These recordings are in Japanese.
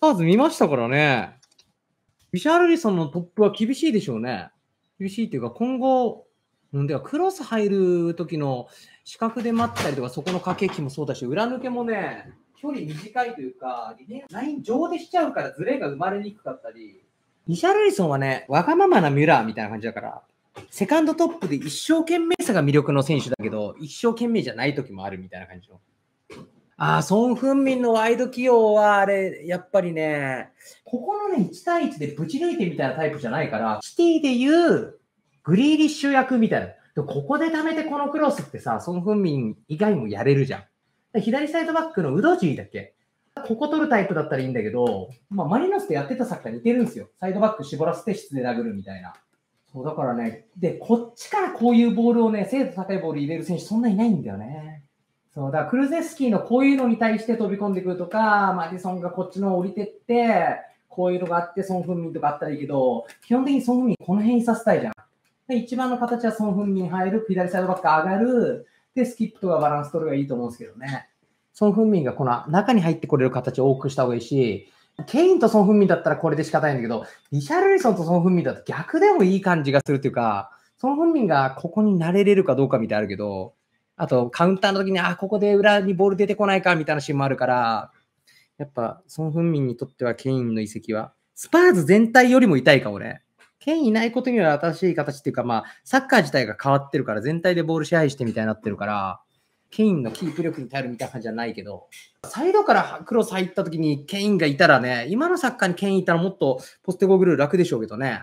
ターズ見ましたからね。ビシャルリソンのトップは厳しいでしょうね。厳しいというか、今後、うん、ではクロス入る時の視覚で待ったりとか、そこの駆け引きもそうだし、裏抜けもね、距離短いというか、ライン上でしちゃうからズレが生まれにくかったり、リシャルリソンはね、わがままなミュラーみたいな感じだから、セカンドトップで一生懸命さが魅力の選手だけど、一生懸命じゃない時もあるみたいな感じの。ああ、ソン・フンミンのワイド起用は、あれ、やっぱりね、ここのね、1対1でぶち抜いてみたいなタイプじゃないから、シティで言うグリーリッシュ役みたいな。でもここで貯めてこのクロスってさ、ソン・フンミン以外もやれるじゃん。左サイドバックのウドジーだっけここ取るタイプだったらいいんだけど、まあ、マリノスでやってたサッカー似てるんですよ。サイドバック絞らせて質で殴るみたいな。そうだからね、で、こっちからこういうボールをね、精度高いボール入れる選手そんないないんだよね。そう、だからクルゼスキーのこういうのに対して飛び込んでくるとか、マディソンがこっちの降りてって、こういうのがあって、ソン・フンミンとかあったらいいけど、基本的にソン・フンミンこの辺にさせたいじゃん。で一番の形はソン・フンミン入る、左サイドバック上がる、で、スキップとかバランス取るがいいと思うんですけどね。ソン・フンミンがこの中に入ってこれる形を多くした方がいいし、ケインとソン・フンミンだったらこれで仕方ないんだけど、リシャルリソンとソン・フンミンだと逆でもいい感じがするというか、ソン・フンミンがここに慣れれるかどうかみたいあるけど、あと、カウンターの時に、あ、ここで裏にボール出てこないか、みたいなシーンもあるから、やっぱ、ソン・フンミンにとってはケインの遺跡は、スパーズ全体よりも痛いかもね。ケインいないことには新しい形っていうか、まあ、サッカー自体が変わってるから、全体でボール支配してみたいになってるから、ケインのキープ力に頼るみたいな感じじゃないけど、サイドからクロス入った時にケインがいたらね、今のサッカーにケインいたらもっとポステゴグルー楽でしょうけどね。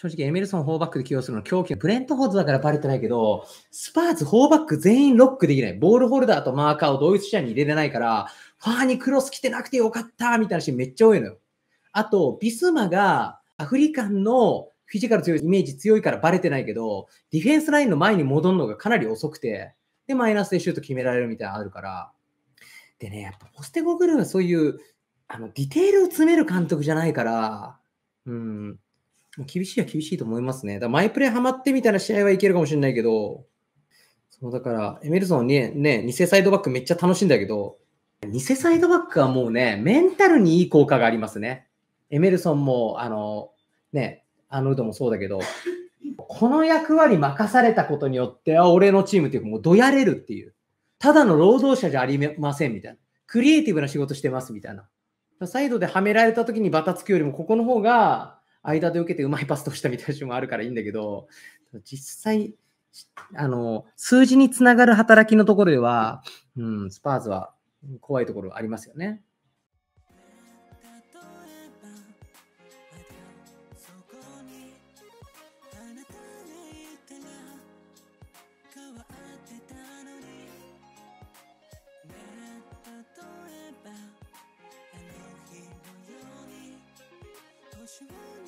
正直エミルソン4バックで起用するの狂気ブレントフォードだからバレてないけど、スパーズ4バック全員ロックできない。ボールホルダーとマーカーを同一視野に入れれないから、ファーにクロス来てなくてよかったみたいなシーンめっちゃ多いのよ。あと、ビスマがアフリカンのフィジカル強いイメージ強いからバレてないけど、ディフェンスラインの前に戻るのがかなり遅くて、で、マイナスでシュート決められるみたいなのあるから。でね、やっぱホステゴグルーはそういう、あの、ディテールを詰める監督じゃないから、うん、もう厳しいは厳しいと思いますね。だマイプレイハマってみたいな試合はいけるかもしれないけど、そうだから、エメルソンね、ね、偽サイドバックめっちゃ楽しいんだけど、偽サイドバックはもうね、メンタルにいい効果がありますね。エメルソンも、あの、ね、アーノルドもそうだけど、この役割任されたことによっては、俺のチームっていうか、もうどやれるっていう。ただの労働者じゃありませんみたいな。クリエイティブな仕事してますみたいな。サイドではめられた時にバタつくよりも、ここの方が間で受けてうまいパスとしたみたいなシもあるからいいんだけど、実際、あの、数字につながる働きのところでは、うん、スパーズは怖いところありますよね。s o n